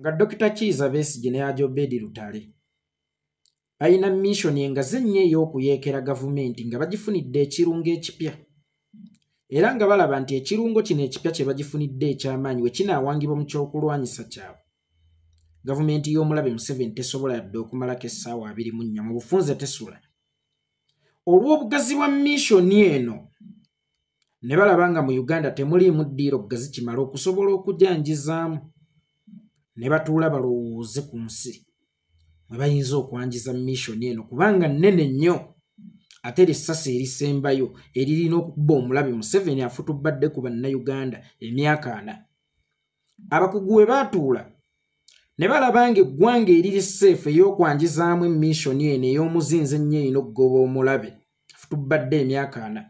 nga dokita kiiza besigye ne ajobedi lutale balina missioni nga zennya ey'okuyeekera gavumenti nga bagifunidde ekirungo ekipya era nga balaba nti ekirungo kino ekipya kye bagifunidde ekyamaanyi we kinaawangibwa mu kyokulwanyisa kyabwe gavumenti y'omulabe museveni tesobola yadde okumalako essaawa 24 mu bufunze tesula olw'obugazi bwa missioni eno ne balaba nga mu uganda temuliimu ddiiro kugazi kimala okusobola okujanjizaamu ne batuula balowooze ku nsi mwe bayinza okwanjiza missoni eno kubanga nnene nnyo ate era essasi erisembayo eririna okukuba omulabe museveni afutubadde ku bannayuganda emyaka ana abakugu we baatuula ne balabanga eggwanga eriri seefu ey'okwanjizaamu emissoni eno ey'omuzinze ennyo erina okugoba omulabe afutubadde emyaka ana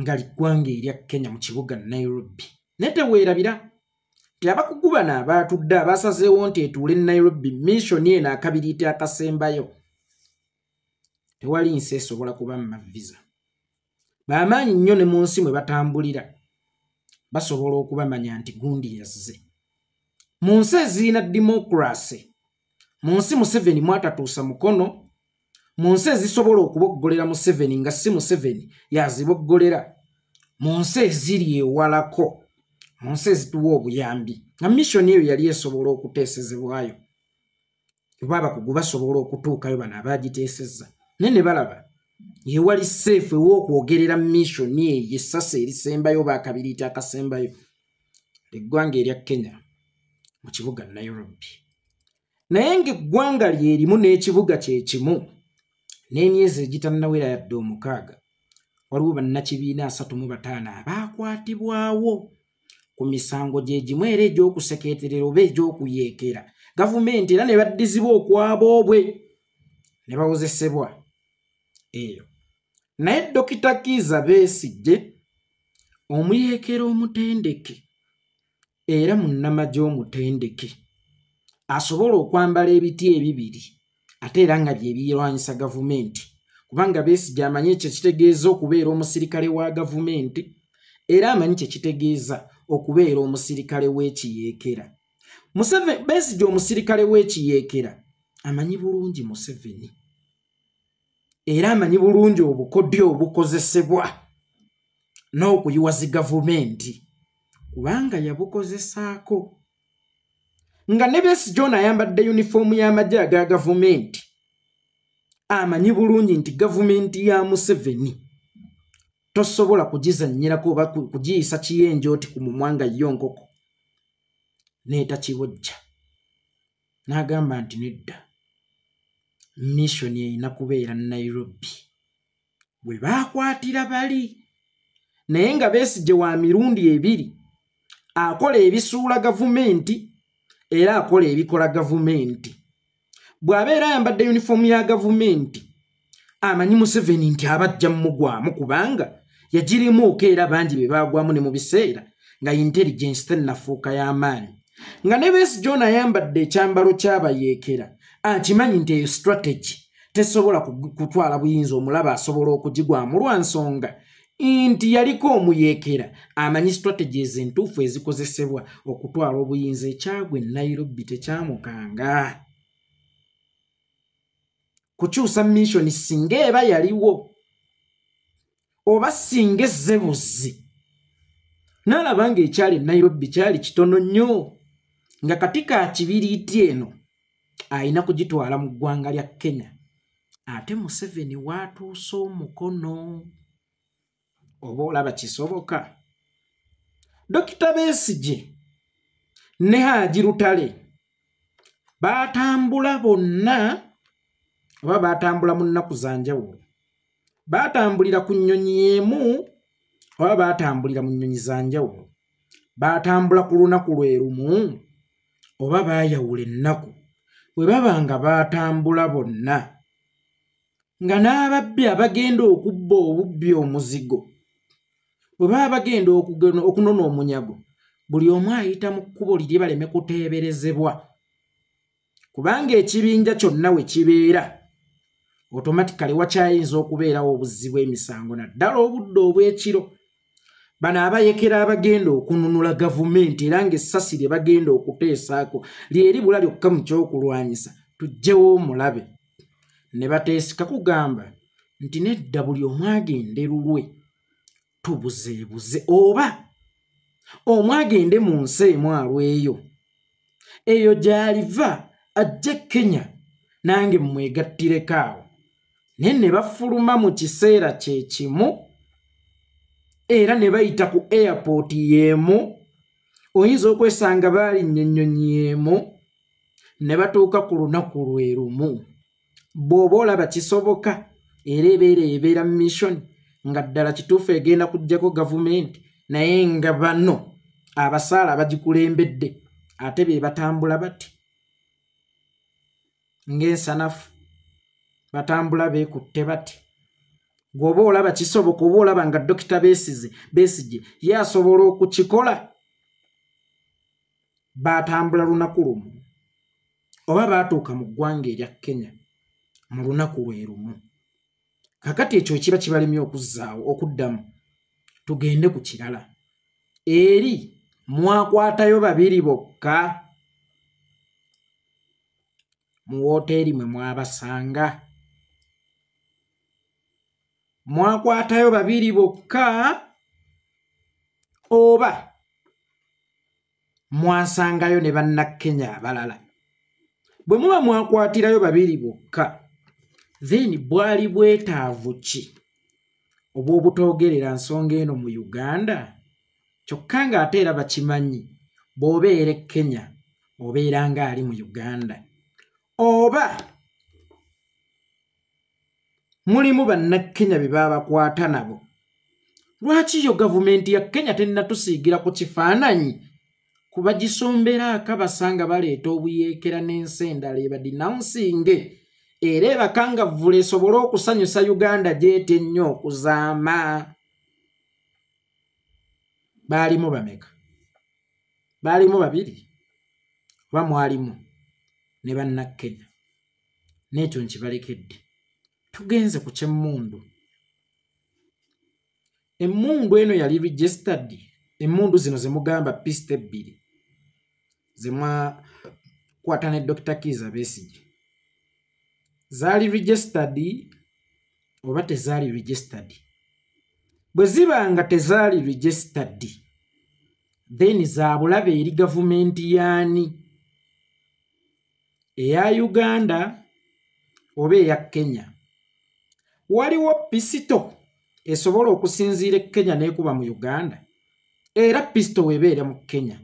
nga liggwanga erya kenya mu kibuga nairobi neteweerabira ti abakugubana abatudde abasazeewo nti etuule e nairobi missioni eno akabiriita akasembayo tewali nsi esobola kuba mumaviza bamaanyi nnyo ne mu nsi mwe batambulira basobola okubamanya nti gundi yazze mu nsi ezirina demokuraasi mu nsi museveni mwatatuusa mukono mu nsi ezisobola okuboggolera museveni nga si museveni yaziboggolera mu nsi eziri ewalako onse zituwa obuyambi nga missioni eyo yali esobola okuteesezebwayo oba abakugu basobola okutuukayo bano abagiteesezza naye ne balaba yewali seefu ew'okwogerera missioni eyo essasa erisembayo baakabiriita akasembayo eggwanga erya kenya mu kibuga nairobi naye ng'eggwanga lyerimu n'ekibuga kye kimu n'emyezi egitannawera yadde omukaaga waliwo bannakibiina 35 abaakwatibwawo ku misango gyegimu era egy'okuseketerera oba egy'okuyeekera gavumenti era ne baddizibwa okwaba obwe ne bawozesebwa eyo naye dokita kiiza beesijje omuyeekera omutendeke era munnamagye omutendeke asobola okwambala ebiti ebibiri ate era nga byebirwanyisa gavumenti kubanga besigye amanyi ekyo kitegeeza okubeera omusirikale wa gavumenti era amanyi kyekitegeeza okubeera omusirikale w'ekiyeekera besigi omusirikale w'ekiyeekera amanyi bulungi museveni era amanyi bulungi obukodyo obukozesebwa n'okuyiwazi gavumenti kubanga yabukozesaako nga ne besigi ono ayambadde yunifoomu y'amagye aga gavumenti amanyi bulungi nti gavumenti ya museveni tosobola kugizannyirako oba kugiyisa kiyenja oti ku mumwa nga yo nkoko neetakibojja n'agamba nti nedda missoni erina kubeera nairobi bwe baakwatira bali naye nga beesije wa mirundi ebiri akola ebisuula gavumenti era akola ebikola gavumenti bw'abeera ayambadde yunifoomu ya gavumenti amanyi museveni nti abajja mumugwamu kubanga yagirimu okeera bangi be baagwamu ne mu biseera nga intelligensi tennafuuka y'amaanyi nga ne besi john ayambadde ekyambalo ky'abayeekera akimanyi nti eyo strategy tesobola kutwala buyinza omulaba asobola okugigwamu lwa nsonga nti yaliko omuyeekera amanyi strategy ezi entuufu ezikozesebwa okutwala obuyinza ekyagwa enairobi tekyamukanga kukyusa missioni singa eba yaliwo oba singa ezzebuzi naalaba nga ekyali nairobi kyali kitono nnyo nga katika akibiriiti eno ayina kugitwala mu ggwanga lya kenya ate museveni waatuusa omukono oba olaba kisoboka dokita besigye ne haji lutale baatambula bonna oba baatambula mu nnaku zanjawulo batambulira ku nnyonyi yemu oba batambulira mu nnyonyi za njawulo batambula ku lunaku lwerumu oba bayawula ennaku bwe baba nga batambula bonna nga n'ababbi abagenda okubba obubbi omuzigo bwe baba bagenda okunona omunyago buli omu ayita mu kkubo liri baleme kuteeberezebwa kubanga ekibinja kyonna we kibeera otomatikale wakyayinza okubeerawo obuzzi bw'emisango naddala obudde obw'ekiro bano abayekera abagenda okununula gavumenti era ngaessasi lye bagenda okuteesaako lyeri bula lyokka mu kyokulwanyisa tujjewo omulabe ne bateesika kugamba nti nedda buli omwagende lulwe tubuzeebuze oba omwagende mu nsi emwalweyo eyo gy'aliva ajje kenya nange mmwegattireko awo naye ne bafuluma mu kiseera kye kimu era ne bayita ku airport yeemu oyinza okwesanga baali nnyonnyonyiemu ne batuuka ku lunaku lwe lumu bw'oba olaba kisoboka era ebeera ebeera mu missioni nga ddala kituufu egenda kugjako gavumenti naye nga bano abasaala bagikulembedde ate be batambula bati ng'ensanafu batambula beekutte bati gweoba olaba kisoboka oba olaba nga dokita besize besije ye asobola okukikola batambula lunaku lumu oba baatuuka mu ggwanga erya kenya mu lunaku lwe lumu kakati ekyo ekiba kibalemye okuzaawo okuddamu tugende ku kirala eri mwakwatayo babiri bokka mu woteeri mwe mwabasanga mwakwatayo babiri bokka oba mwasangayo ne bannakenya abalala bwe muba mwakwatirayo babiri bokka then bwali bwetaavu ki obwobutoogerera nsonga eno mu uganda kyokka ng'ate era bakimanyi bw'obeera e kenya obeera ng'ali mu uganda oba mulimu bannakenya bye baabakwata nabo lwakiyo gavumenti ya kenya tennatusiigira ku kifaananyi kubagisombera akabasanga baleeta obuyeekera n'ensi endala ebadinawunsinge era ebakangavvula esobole okusanyusa uganda gyeti ennyo okuzaama baalimu bameka baalimu babiri oba mwalimu ne bannakenya n'ekyo nkibalekedde tugenze ku kyemmundu emmundu eno yali registered emmundu zino zemugamba pista ebbiri zemwakwata ne dr kiza besigi zaali registered oba tezaali registered bwe zibanga tezaali registered then zabulabe eri gavumenti yaani eya uganda oba eya kenya waliwo pisito esobola okusinziira e kenya n'ekuba mu uganda era pisito webeera mu kenya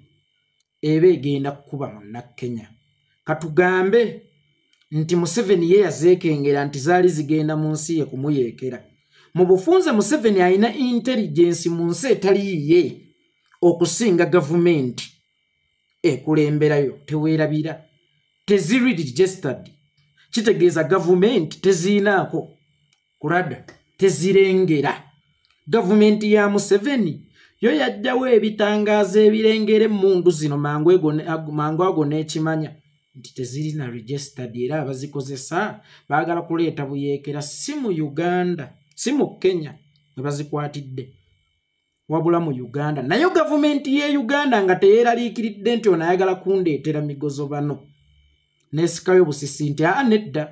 eba egenda kukuba munna kenya katugambe nti museveni ye yazeekengera nti zaali zigenda mu nsi ye kumuyeekera mu bufunze museveni alina intelligensi mu nsi etaliiye okusinga gavumenti ekulemberayo teweerabira teziri registered kitegeeza gavumenti teziinaako kulaga tezirengera gavumenti ya museveni yo yajjawo ebitangaaza ebirengera emundu zino mangu ago n'ekimanya nti teziri na regisitad era abazikozesa baagala kuleeta buyeekera si mu uganda si mu kenya we bazikwatidde wabula mu uganda naye gavumenti ye uganda nga teyeeraliikiridde nti onaayagala kundeetera migozo bano neesikayo busisi nti aa nedda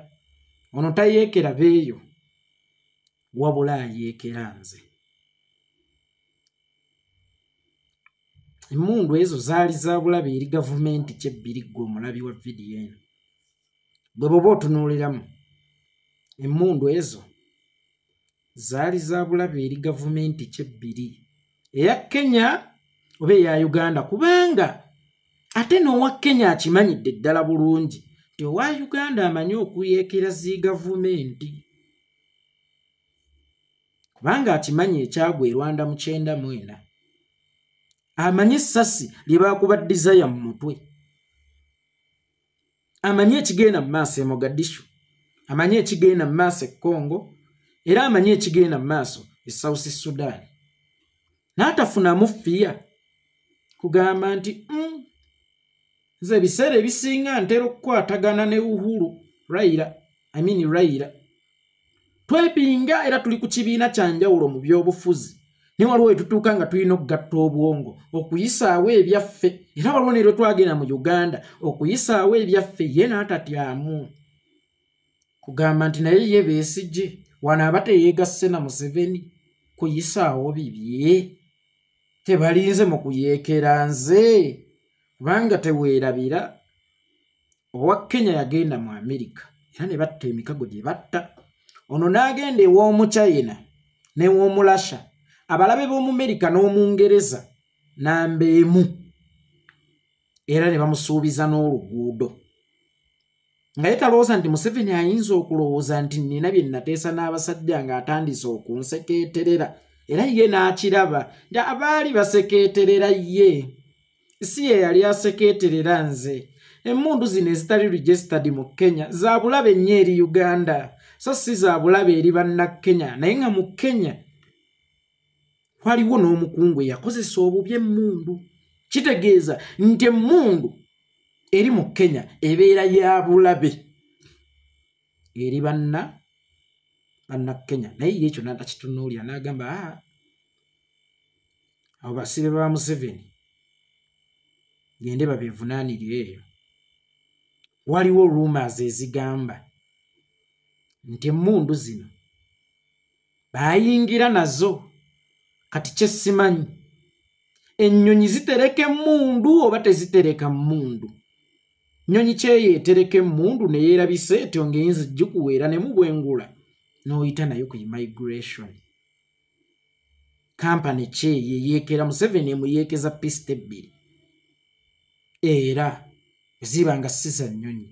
ono tayeekera beeyo wabula ayeekera nze emmundu ezo zaali za bulabe eri gavumenti kyebbiri gwe omulabi wa vidiyo eno bwe buba otunuuliramu emmundu ezo zaali za bulabe eri gavumenti kyebbiri eya kenya oba eya uganda kubanga ate n'owa kenya akimanyidde eddala bulungi nti owa uganda amanyi okuyeekera zi gavumenti kubanga akimanyi ekyagwa erwanda mu kyenda mu ena amanyi essasi lye baakuba dizaya mu mutwe amanyi ekigenda mu maaso e mogadishu amanyi ekigenda mu maaso e congo era amanyi ekigenda mu maaso e sawusi sudan n'atafunamu fiya kugamba nti mm, nze ebiseera ebisinga ntera okukwatagana ne uhuru raira amini raira I mean, twepinga era tuli ku kibiina kyanjawulo mu byobufuzi ni waliwo wetutuuka nga tulina okugatta obwongo okuyisaawo ebyaffe era waliwo ne lwe twagenda mu uganda okuyisaawo ebyaffe ye n'atatyamu kugamba nti naye ye beesigye wano abate yeegasse na museveni kuyisaawo bibye tebalinze mu kuyeekera nze kubanga teweerabira owa kenya yagenda mu amerika era ne batta emikago gye batta ono n'agenda ew'omu china n'ew'omulasha abalabe b'omumerika n'omungereza namba emu era ne bamusuubiza n'oluguudo nga yetalowooza nti museveni ayinza okulowooza nti nina bye nateesa n'abasajja nga atandise okunsekeeterera era ye n'akiraba nti abaali basekeeterera ye si ye yali asekeeterera nze emmundu zino ezitali regisitadi mu kenya za bulabe nnyo eri uganda so si za bulabe eri bannakenya naye nga mu kenya waliwo n'omukungu eyakozesa obubi emmundu kitegeeza nti emmundu eri mu kenya ebeera ya bulabe eri banna bannakenya naye yekyo natakitunuulya n'agamba aa abo basibe ba museveni gende babevunaanire eyo waliwo rumas ezigamba nti emmundu zino baayingira nazo kati kyesimanyi ennyonyi zitereka emmundu oba tezitereka mmundu nnyonyi kyeyo etereka emmundu neyeerabisa etyo ngaeyinza jjukuweera ne mubwengula n'oyita nayo ku immigration kampany kyeyo eyeekera museveni emuyeekeza pisita ebbiri era eziba nga siza nnyonyi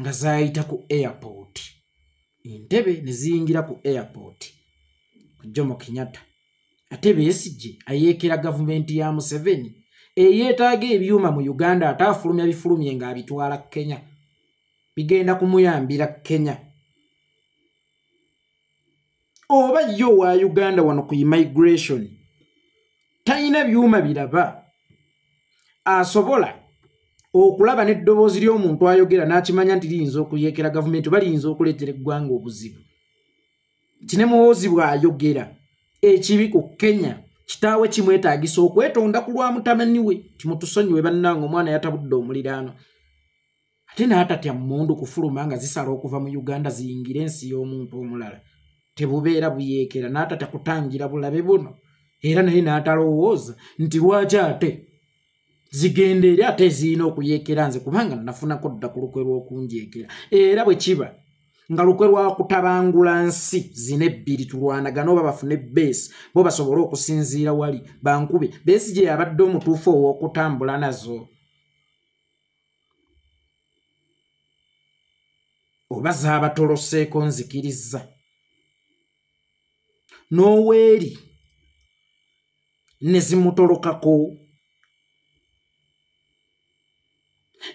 nga zaayita ku airpoti entebe ne ziyingira ku airport ku jomo kenyatta ate besigye ayeekera gavumenti ya museveni eyeetaaga ebyuma mu uganda ate afulumya bifulumye ng'abitwala kenya bigenda kumuyambira kenya oba yo wa uganda wano ku immigration talina byuma biraba asobola okulaba neddoboozi ly'omuntu ayogera n'akimanya nti liyinza okuyeekera gavumenti oba liyinza okuleetera eggwanga obuzibu ti ne muwoozi bw'ayogera ekibi ku kenya kitaawe kimwetaagisa okwetonda ku lwa mutamani we kimutusonyiwe bannanga omwana yatabudde omuliraano ate n'atatya mmundu kufuluma nga zisala okuva mu uganda ziyingire ensi y'omuntu omulala tebubeera buyeekera n'atatya kutangira bulabe buno era naye n'atalowooza nti lwaki ate zigenda eri ate ziyina okuyeekera nze kubanga nafunako dda ku lukwe lw'okunjeekera era bwe kiba nga lukwe lwakutabangula nsi zina ebbiri tulwanagana oba bafune beesi bo basobole okusinziira wali bankube beesi gye yabadde omutuufu ow'okutambula nazo oba zaabatoloseeko nzikiriza n'oweeri ne zimutolokako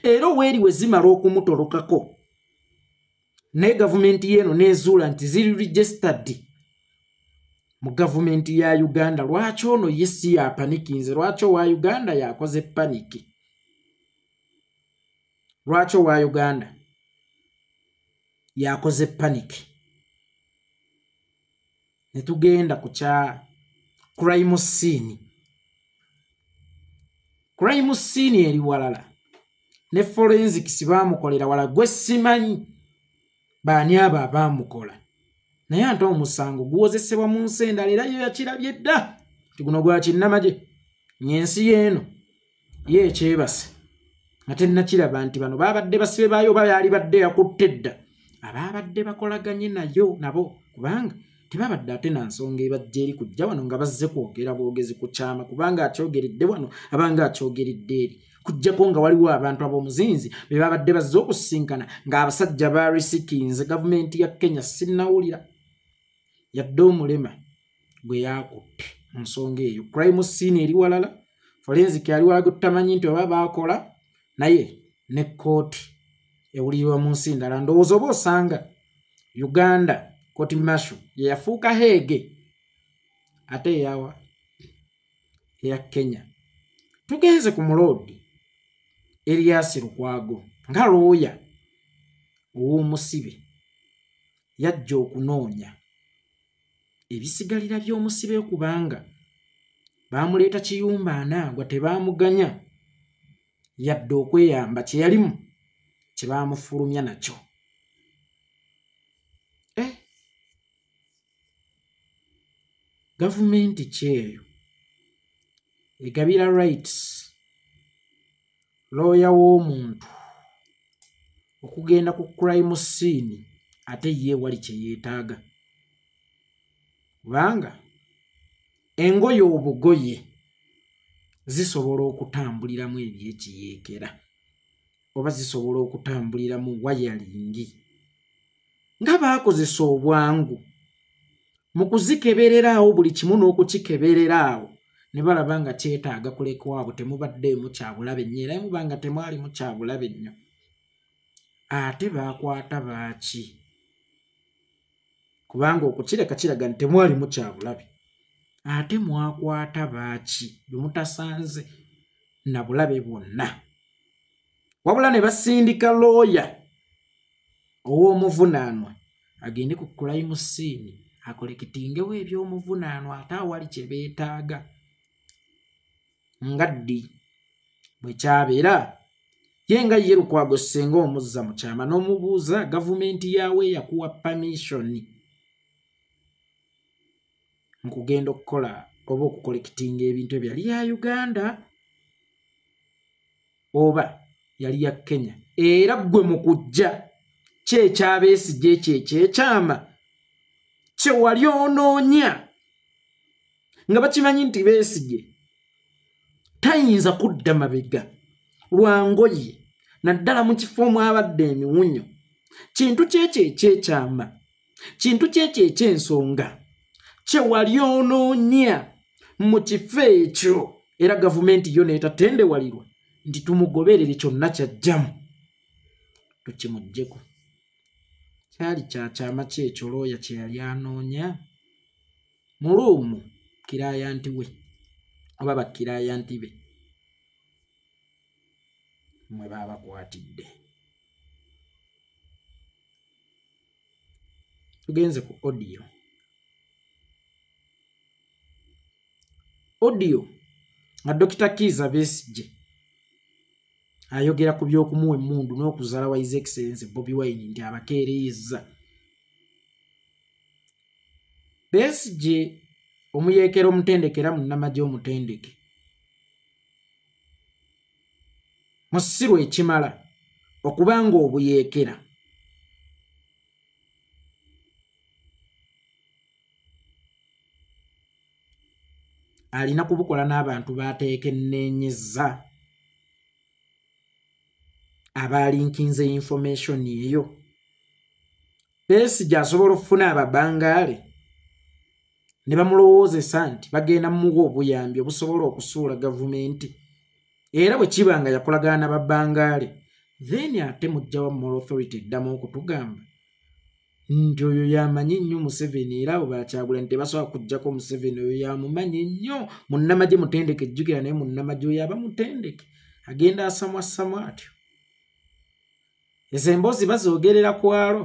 era oweeri we zimala okumutolokako naye gavumenti yeeno neezuula nti ziri registered mu gavumenti ya uganda lwaki ono ye si yapanikinze lwaki owa uganda yakoze paniki lwaki owa uganda yakoze paniki netugenda ku kya crime sini crime sini eri walala ne forensics baamukolera wala gwe simanyi baani abo abaamukola naye ate omusango guwozesebwa mu nsi endala era yo yakirabye dda nti guno gwakinnamaje nyensi yeeno ye ekyebase ate nakiraba nti bano baabadde basibe baayo oba yaali badde yakutte dda abaabadde bakolaganye nayo nabo kubanga tebabadde ate na nsonga ebajja eri kujja wano nga bazze kwogera bwogezi ku kyama kubanga akyogeredde wano abanga akyogeredde eri kujjako nga waliwo abantu ab'omuzinzi be babadde bazze okusinkana ng'abasajja ba risikinze gavumenti ya kenya sinnawulira yadde omulema gwe yakutte mu nsonga eyo crime siini eri walala forensic yali wala getutamanyi nti oba baakola naye ne kooti ewulirirwa mu nsi ndala ndowooza oba osanga uganda koti masu yafuka hege ate yawa ya kenya tugenze ku mulodi eriyasi lukwago nga looya ow'omusibe yajja okunoonya ebisigalira by'omusibe kubanga baamuleeta kiyumba anaagwa tebaamuganya yadde okweyamba kye yalimu kye baamufulumya nakyo gavumenti ki eyo egabira rights looya w'omuntu okugenda ku crime sini ate ye wali kyeyeetaaga kubanga engoye obugoye zisobola okutambuliramu ebyekiyeekera oba zisobola okutambuliramu wayalingi nga baakozesa obwangu mu kuzikebereraawo buli kimu n'okukikebereraawo ne balaba nga kyetaaga kulekwabo temubaddeemu kyabulabe nnyo era muba nga temwalimu kyabulabe nnyo ate baakwata baaki kubanga okukireka kiraga nti temwalimu kyabulabe ate mwakwata baaki bwemutasanze na bulabe bwonna wabula ne basindika looya ow'omuvunaanwa agende ku kulayimu siini akolekitingewo ebyomuvunaano ate awali kyebeetaaga nga ddi bwe kyabeera ye nga ye lukwago senga omuzza mu kyama n'omubuuza gavumenti yaawe yakuwa pamishoni mu kugenda okukola oba okukolekitinga ebintu ebyali ya uganda oba yali ya kenya era ggwe mu kujja kyekyabeesijja ekyo ekyekyama kyewali onoonya nga bakimanyi nti beesige tayinza kudda mabega lwangoye naddala mu kifo omwabadde emiwunyo kintu kyekyo ekyekyama kintu kyekyo ekyensonga kyewali onoonya mu kifo ekyo era gavumenti yo neetatendewalirwa nti tumugoberere kyonna kyajjamu tukimuggyeko kyali kyakyama ki ekyo looya kye yali anoonya muluumu kiraaya nti we oba bakiraaya nti be mwe baabakwatidde tugenze ku odiyo odiyo nga dokita kiiza besije ayogera ku by'okumuwa emmundu n'okuzaala wa his excellence bobi wine nti abakeereyeza besigye omuyeekera omutendekera munnamagye omutendeke musirw ekimala okubanga obuyeekera alina kubukola n'abantu bateeka enneenyeza abalinkinze information eyo besigi asobola okufuna ababangaale ne bamulowoozesa nti bagenda mumuwa obuyambi obusobola okusuula gavumenti era bwe kiba nga yakolagana nababangaale then ate mujja wa moral authority eddamu okutugamba nti oyo yamanyi nnyo museveni era abo bakyagula nti tebasobola kujjako museveni oyo yamumanyi nnyo munnamagye mutendeke ejjukira naye munnamagye oyo aba mutendeke agenda asamwasamu atyo ezo emboozi bazoogerera kwalo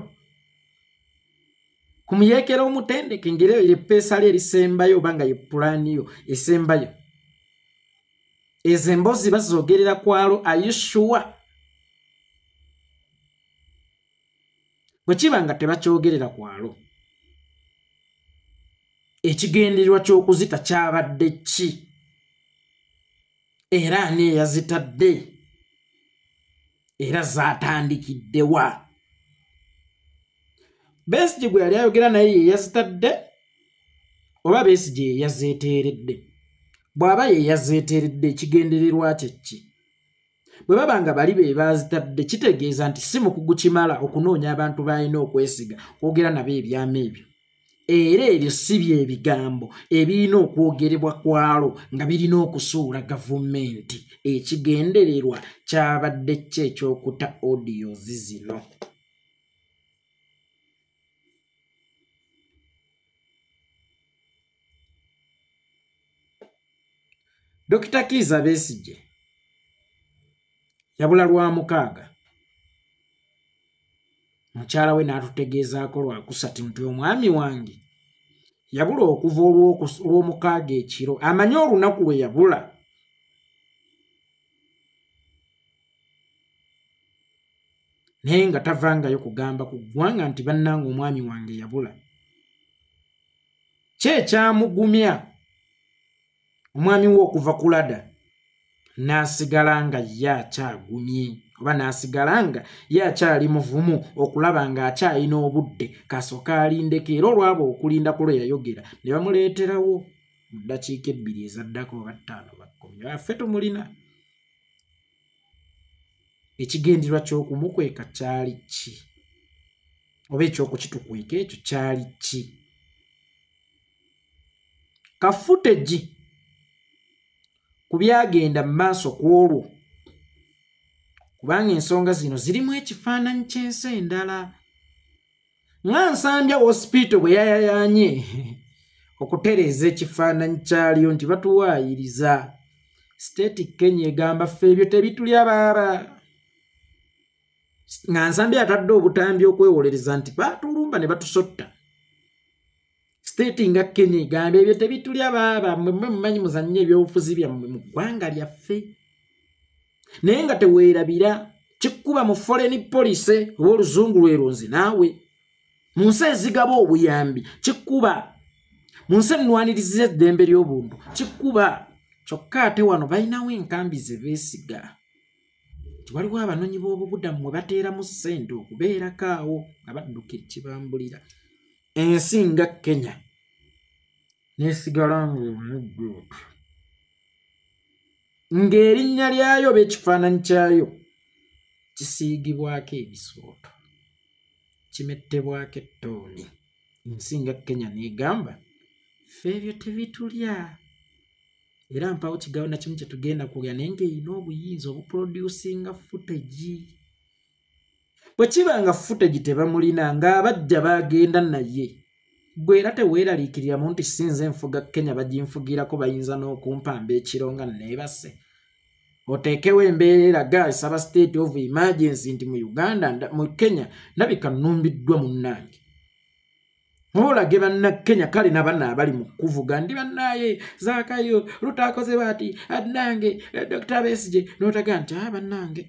ku muyeekera omutendeke ngeri eyo lyeppeesalo erisembayo oba nga yepulaaniyo esembayo ezo emboozi bazoogerera kwalo ayishuwa bwe kiba nga tebakyogerera kwalo ekigendererwa ky'okuzita kyabadde ki era ani eyazitadde era zaatandikiddewa besigi gwe yali ayogera naye yeyazitadde oba besigi yeyazeeteeredde bw'aba yeyazeeteeredde ekigendererwa kye ki bwe baba nga bali be baazitadde kitegeeza nti si mukugu kimala okunoonya abantu b'alina okwesiga kwogera nabo ebyama ebyo era ebyo si byebigambo ebirina okwogerebwa kwalo nga birina okusuula gavumenti ekigendererwa kyabadde kyo ekyokuta odiyozi zino dokita kiiza besigye yabula lwa mukaaga mukyala we n'atutegeezaako lwakusatu nti omwami wange yabula okuva olw'omukaaga ekiro amanyi olunaku lwe yabula naye nga tavangayo kugamba ku ggwanga nti bannanga omwami wange yabula ki ekyamugumya omwami we okuva kulada n'asigala nga ye akyagumye oba n'asigala nga ye akyali muvumu okulaba ng'akyayina obudde kasooka alindeko era olwaba okulindaku lwe yayogera ne bamuleeterawo mu ddakiika ebbiri ezaddako oba ttaano bakkumi affe tumulina ekigendirwa ky'okumukweka kyali ki oba ekyokukitukweka ekyo kyali ki kafutegi ku byagenda mu maaso kw olwo kubanga ensonga zino zirimu ekifaananyi ky'ensi endala nga nsambya hospita bwe yayayanye okutereeza ekifaananyi kyalyo nti batuwaayiriza state kenya egamba ffe ebyo tebituli abaaba nga nsambya atadde obutambi okwewolereza nti baatulumba ne batusotta state nga kenya egamba ebyo tebituli abaaba mwemmwe mumanyi muzannye ebyobufuzi byammwe mu ggwanga lyaffe naye nga teweerabira kikuba mu foreni polisi oba oluzungu lwerunzi naawe mu nsi ezigaba obuyambi kikuba mu nsi enwanirizia eddembe ly'obuntu kikuba kyokka ate wano balinawo enkambi ze beesiga tiwaliwo abanonyi b'obubudamu we bateeramu ssente okubeerako awo nga badduka ekibambulira ensi nga kenya neesigala ngaomuddu otyo ng'erinnya lyayo oba ekifaananyi kyayo kisiigibwako ebisooto kimettebwako ettooni nsinga kenya negamba fe ebyo tebitulya era mpawo kigabo nakimu kyetugenda kulya naye ngaerina obuyinza obuproducinga footagi bwe kiba nga footagi tebamulina ng'abajja baagenda naye gwe era teweeraliikiriramu nti sinza enfuga kenya bajinfugirako bayinza n'okumpamba ekiro nga nebase otekewo embeera gaz aba state of emergency nti mu uganda mu kenya nabika numbiddwa munnange olage bannakenya kale nabanna abali mu kuvuga ndi bannaye zakayo lutakozeba ti adnange eh, dr besige notagaa nti a ah, bannange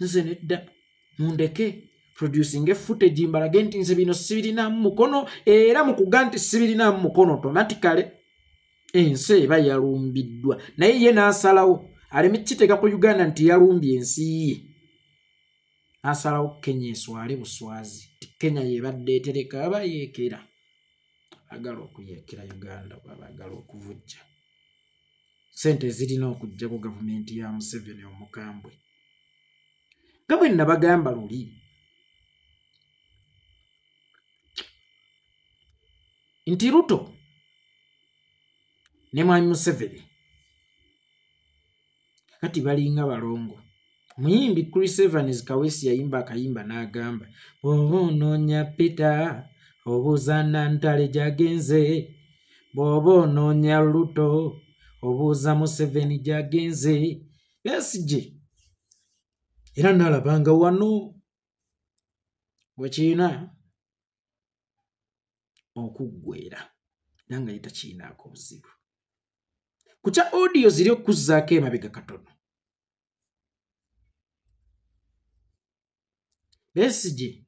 nze nedda mundeke producing efootage mbalage nti nze bino sibirinamu mukono era mukuga nti sibirinamu mukono automatikale ensi eba yalumbiddwa naye ye n'asalawo aleme kiteeka ku uganda nti yalumbye ensi ye asalawo kenya eswale buswazi ti kenya yebadde etereka abayeekera agala okuyeekera uganda abaagala okuvujja sente zirina okujja ku gavumenti ya museveni omukambwe nga bwe nabagamba luli nti ruto ne mwami museveni kati balinga balongo muyimbi chris evans kawesi yayimba akayimba n'agamba bw'oba onoonya peter obuuzana ntale gyagenze bw'oba onoonya luto obuuza museveni gyagenze besigye era naalabanga wano wekiina okuggwera era nga ye takiyinaako buzibu ku kya odiyo ziri okukuzzaako emabega katono besigi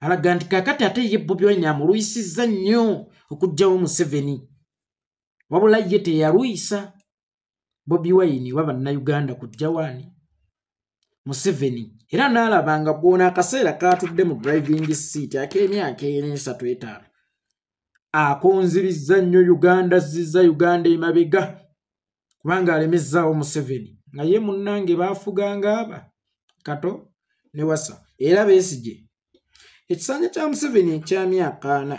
alaga nti kakati ate ye bobi wine amulwisiza nnyo okugjawo museveni wabula ye teyalwisa bobi wine wabannayuganda kujjawani museveni era naalabanga gwona akaseera katudde mu driving seat akemyaka eneesatu etaano akonzibiza nnyo uganda ziza uganda emabega kubanga alemezaawo museveni naye munnange baafuganga aba kato ne wasa era besige ekisanja kya museveni kya myaka ana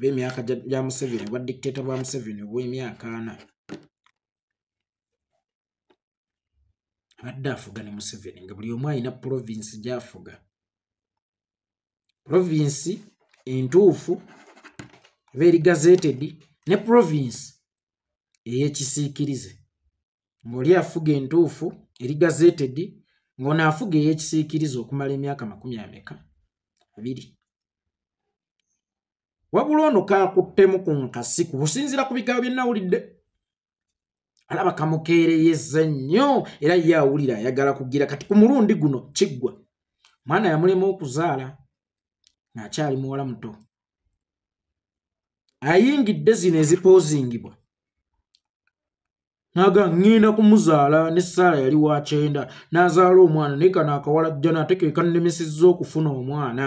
bemyaka gya museveni bwa dictator bwa museveni obwemyaka ana badde afuga ne museveni nga buli omu alina provinsi gyafuga provinsi entuufu oba eri gazeted ne provinsi eyekisiikirize ngaoli afuga entuufu eri gazeted ng'ono afuga ey'ekisiikirizo okumala emyaka makumi ameka abiri wabula ono kaakuttemu ku nkasi ku businziira ku bigaba bye nnawulidde alaba kamukeereyeza nnyo era ye awulira ayagala kugira kati ku mulundi guno kiggwa mwana yamulema okuzaala ng'akyali muwala muto ayingidde zino ezipoozingibwa naga ngenda kumuzaala ne saala yali wa kyenda n'azaala omwana naye kano akawala jjo naate kekannemesezza okufuna omwana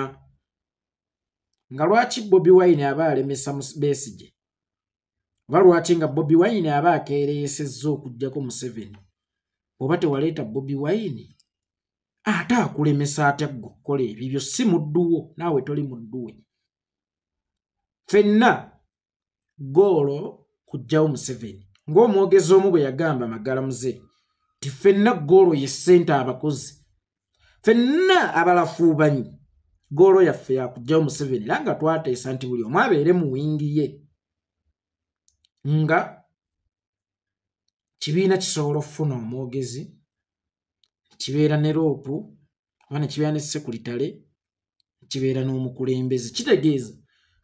nga lwaki bobi wine aba alemesa besige oba lwaki nga bobi wine aba akereyesezza okugjako museveni oba tewaleeta bobi wine ah, ate akulemesa atya gwe okukola ebyobyo si mudduwo naawe toli mudduwe ffenna goolo kugjawo museveni ng'omwogezi omu bwe yagamba magalamuze ti ffenna goolo ye ssente abakozi ffenna abalafuubanyi goolo yaffe yakugjawo museveni era nga twateesa nti buli omu abeere mu wingi ye nga kibiina kisobola okufuna omwogezi nekibeera ne roopu oba nekibeera ne sekulitale nekibeera n'omukulembeze kitegeeza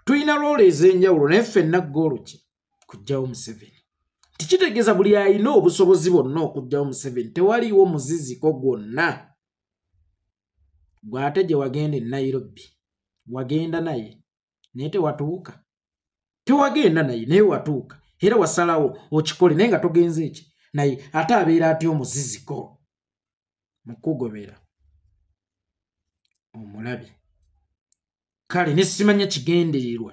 tulina loolo ez'enjawulo naye ffenna goolo ki kugjawo museveni tikitegeeza buli alina obusobozi bwonna okugjawo museveni tewaliiwo muziziko gwonna gwate gye wagenda e nairobi wagenda naye naye tewatuuka tewagenda naye naye watuuka era wasalawo okikole naye nga togenze eki naye ate abeera atya omuziziko mukugobera omulabi kale ne simanya kigendererwa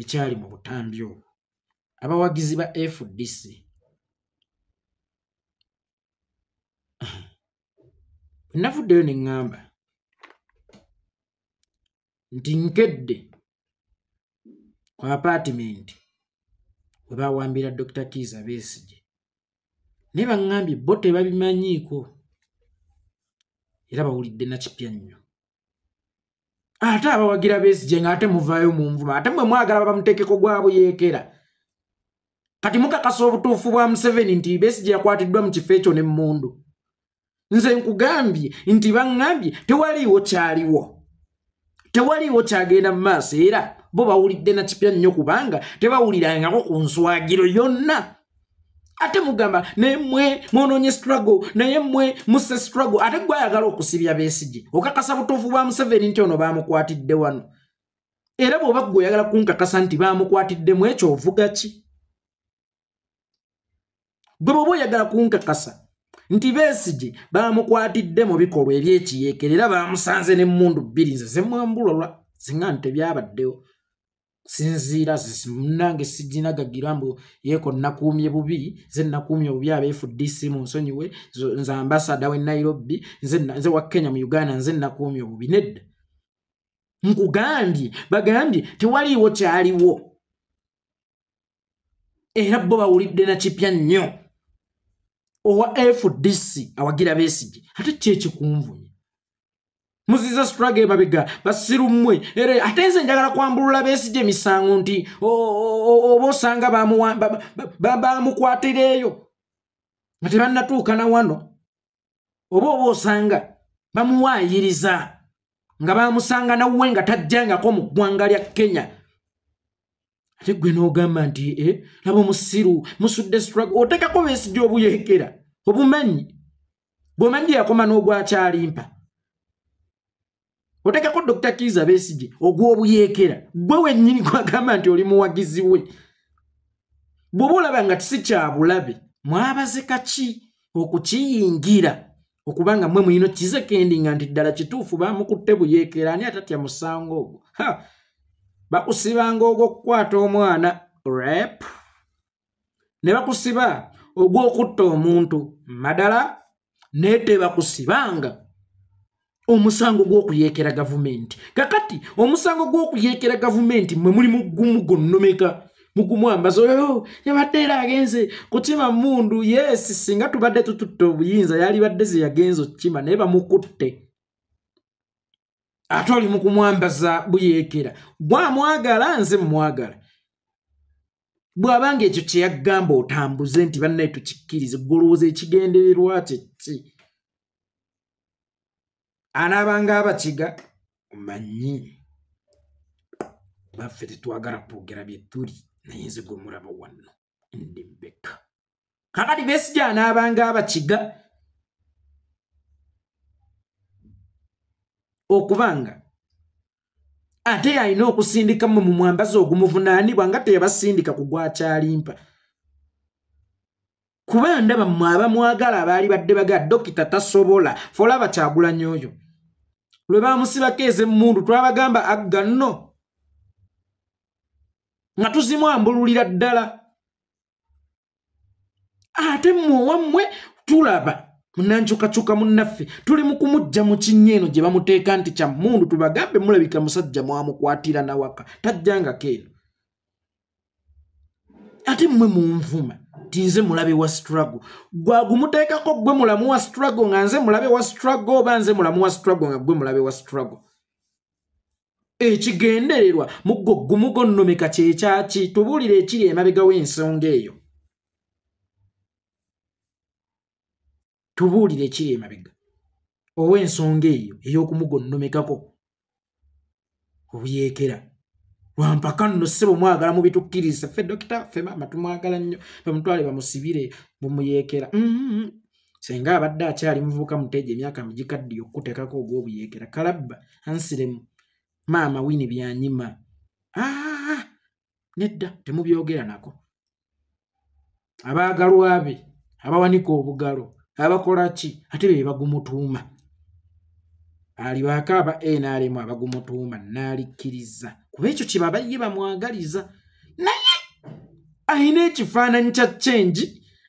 ekyali mu butambi obwo abawagizi ba fdc enavuddeyo neŋŋamba nti nkedde ku apaatimenti we baawambira dr tiza besige naye baŋŋambye bo tebabimanyiiko era bawulidde nakipya nnyo ate abawagira besige ng'ate muvaayo mu nvuma ate mwe mwagala babamuteekeko gwabuyeekera kati mukakasa obutuufu bwa museveni nti besigye yakwatiddwa mu kifo ekyo ne mmundu nze nkugambye nti baŋŋambye tewaliiwo kyaliwo tewaliiwo kyagenda mu maaso era bo bawulidde na kipya nnyo kubanga tebawulirangako ku nswagiro yonna ate mugamba naye mmwe mwonoonye struggle naye mmwe musse struggle ate gweayagala okusibya besigye okakasa butuufu bwa museveni nti ono baamukwatidde wano era bw'oba gweoyagala kunkakasa nti baamukwatiddemu ekyo ovuga ki bwe bwoba oyagala kunkakasa nti besigi baamukwatidde mu bikolwa ebyekiyeekera era baamusanze nemmundu bbiri nze zemwambulalwa singa ntebyabaddewo sinziira zmunange sigina gagira mbu yeeko nakuumye bubi ze nakuumye bubi abeefu dc mu nsonyi we nze ambasada we nairobi nze wa kenya mu uganda nze nakuumye bubi nedda nkugambye bagambye tewaliiwo kyaliwo era bo bawulidde nakipya nnyo owa fdc awagira besigi ate kyekikunvunye muziza strage babega basirumwe era ate nze njagala kwambulula besigi emisango nti oba osanga bamukwatireeyo nga tebannatuukana wano oba oba osanga bamuwaayiriza nga bamusanga nawe nga tajjangako mu ggwanga lya kenya ate gwe n'ogamba nti e laba omusiru musudde strugg otekako besijja obuyekera obumanyi gwomanyi gye yakoma n'ogwakyalimpa otekako dr kiiza besigye ogw'obuyeekera gwe wennyini gwagamba nti oli muwagizi we bweoba olaba nga tisi kya bulabe mwabaze kaki okukiyingira okubanga mmwe muyina kizekendinga nti ddala kituufu bamukutte buyeekera ani atatya musango ogwo bakusibanga ogw'okukwata omwana rep ne bakusiba ogw'okutta omuntu madala naye tebakusibanga omusango gw'okuyeekera gavumenti kakati omusango gw'okuyeekera gavumenti mwe muli mugumugonnomeka mugumwambaza oyo yabadde era agenze kukima mundu yesi singa tubadde tututta obuyinza yalibadde zeyagenza okukima naye bamukutte ate oli mukumwambaza buyeekera gwamwagala nze mumwagala bwabanga ekyo kyeyakgamba otambuze nti bannaye tukikkirize golowooza ekigendererwa kyeki anaabanga abakiga omanyi baffe tetwagala kwogera byetuli naye nze gwe mulaba wanno ndimbeka kakati besijja anaabanga abakiga okubanga ate alina okusindikamu mu mwambazi ogumuvunaanibwa nga teyabasindika ku gwakyalimpa kuba ndaba mmwe abamwagala abaali badde baga dokita tasobola folaba kyagulanya oyo lwe baamusibako eze mundu twabagamba agga nno nga tuzimwambululira ddala ate mmwe owammwe tulaba munankyukakyuka munnaffe tuli mu kumugja mu kinnya eno gye bamuteeka nti kyamundu tubagambe mulabika musajja mwamukwatira nawaka tajjanga keeno ate mmwe munvuma tinze mulabe wa struggle gwagumuteekako gwe mulamu wa struggle nga nze mulabe wa struggle oba nze mulamu wa struggle nga gwe mulabe wa struggle ekigendererwa muggo ggumugonnomeka kyekyaki tubuulire ekiri emabegawo ensonga eyo tubuulire ekiri emabega owa ensonga eyo ey'okumugonnomekako obuyeekera wampaka nno ssebo mwagala mubitukkirize ffe dokita ffe maama tumwagala nnyo bamutwale bamusibire bumuyeekera mm-hmm. senga abadde akyali muvubuka muteeja emyaka mugikaddiyo okkuteekako ogw'obuyeekera kalabba ansiremu maama wini byanyima aa nedda temubyogera nako abaagalwabe abawanika obugalo abakolaki ate be bagumutuuma ali bakaaba e naalemu abagumutuuma naalikkiriza kuba ekyo kyebabaye bamwagaliza naye ayina ekifaananyi kya kyengi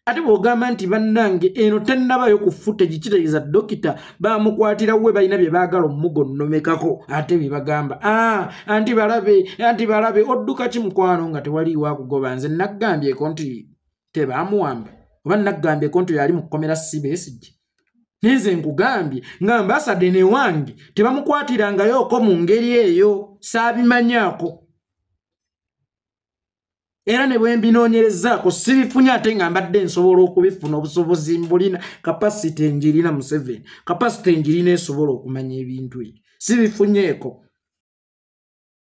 ate bwogamba nti bannange eno tennabayo ku fute gikitegeeza dokita bamukwatirawe balina bye baagala omugo nnomekako ate bye bagamba ah, anti balabe anti balabe odduka kimukwano nga tewaliiwo akugoba nze naggambyeko nti tebamuwamba oba nakugambyeko nti oyali mu kkomera cbsg nize nkugambye nga ambasade ne wange tebamukwatirangayooko mu ngeri eyo saabimanyaako era ne bwe mbinoonyerezaako sibifunye ate nga mbadde nsobola okubifuna obusobozi mbulina kapasite enjirina museveni kapasite enjirina esobola okumanya ebintu ebyo sibifunyeeko